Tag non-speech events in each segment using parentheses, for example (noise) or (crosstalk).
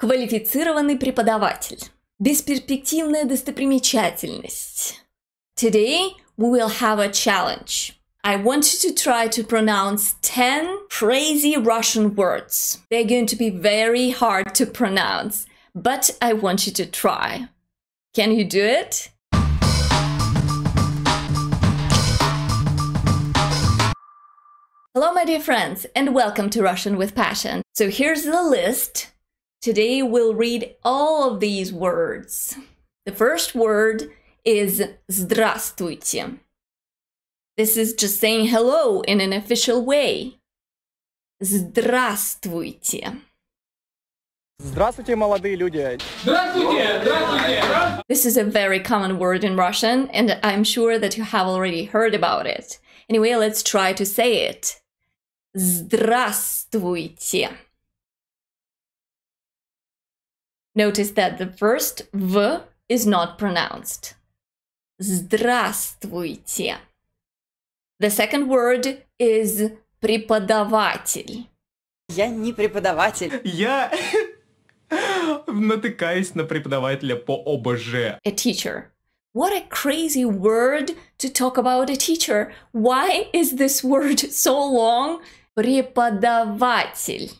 Квалифицированный преподаватель. Бесперспективная достопримечательность. Today we will have a challenge. I want you to try to pronounce 10 crazy Russian words. They're going to be very hard to pronounce, but I want you to try. Can you do it? Hello, my dear friends, and welcome to Russian with Passion. So here's the list Today we'll read all of these words. The first word is Здравствуйте. This is just saying hello in an official way. Здравствуйте. Здравствуйте, молодые люди. Здравствуйте, здравствуйте. This is a very common word in Russian, and I'm sure that you have already heard about it. Anyway, let's try to say it. Здравствуйте. Notice that the first V is not pronounced. Здравствуйте. The second word is преподаватель. Я не преподаватель. Я (laughs) натыкаюсь на преподавателя по ОБЖ. A teacher. What a crazy word to talk about a teacher. Why is this word (laughs) so long? Преподаватель.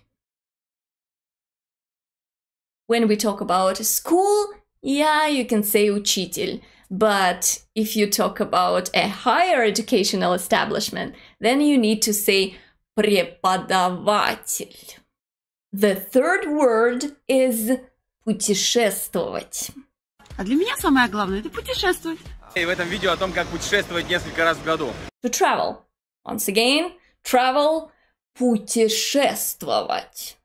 When we talk about school, yeah, you can say учитель. But if you talk about a higher educational establishment, then you need to say преподаватель. The third word is путешествовать. А для меня самое главное – это путешествовать. И в этом видео о том, как путешествовать несколько раз в году. To travel. Once again, travel – путешествовать.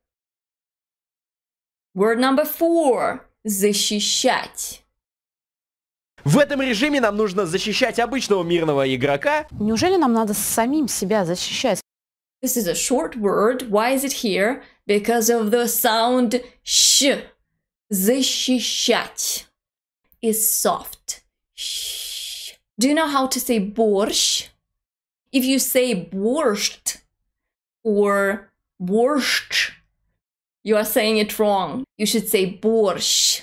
Word number four. Защищать. В этом режиме нам нужно защищать обычного мирного игрока. Неужели нам надо самим себя защищать? This is a short word. Why is it here? Because of the sound sh. Защищать is soft. Sh. Do you know how to say борщ? If you say borscht or borscht, You are saying it wrong. You should say борщ.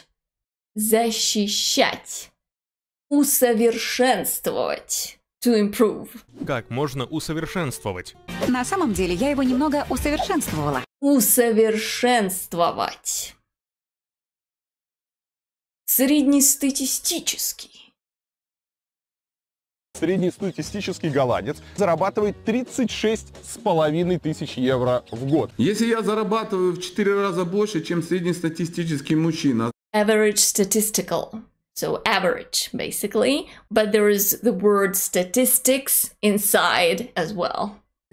Защищать. Усовершенствовать. To improve. Как можно усовершенствовать? На самом деле я его немного усовершенствовала. Усовершенствовать. Среднестатистический. Среднестатистический голландец зарабатывает 36 с половиной тысяч евро в год. Если я зарабатываю в 4 раза больше, чем среднестатистический мужчина. Average statistical. So average, basically. But there is the word statistics inside as well.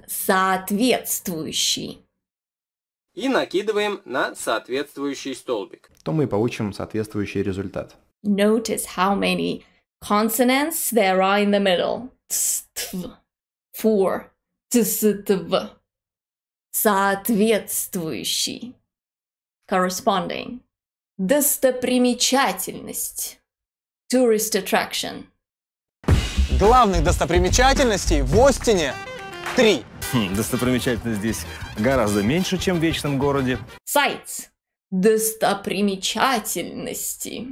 Соответствующий. И накидываем на соответствующий столбик. То мы получим соответствующий результат. Notice how many Consonants that are in the middle. Тств. For. Соответствующий. Corresponding. Достопримечательность. Tourist attraction. Главных достопримечательностей в Остине три. Хм, достопримечательность здесь гораздо меньше, чем в Вечном городе. Sites. Достопримечательности.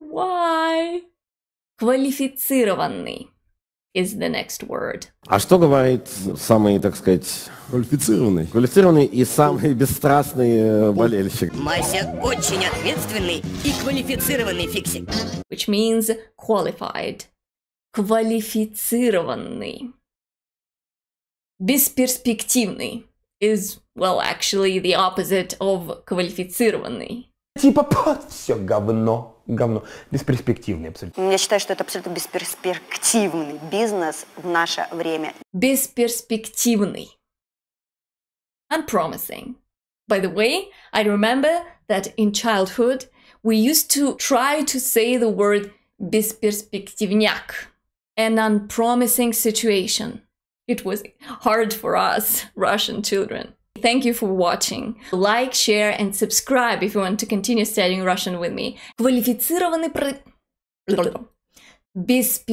Why? Квалифицированный is the next word. А что говорит самый, так сказать... Квалифицированный. Квалифицированный и самый бесстрастный э, болельщик. Мася очень ответственный и квалифицированный фиксик. Which means qualified. Квалифицированный. Бесперспективный is, well, actually the opposite of квалифицированный типа, (laughs) все говно, говно. Бесперспективный абсолютно. Я считаю, что это абсолютно бесперспективный бизнес в наше время. Бесперспективный. Unpromising. By the way, I remember that in childhood we used to try to say the word бесперспективняк, an unpromising situation. It was hard for us Russian children. Thank you for watching. Like, share and subscribe if you want to continue studying Russian with me. Квалифицированный про... Без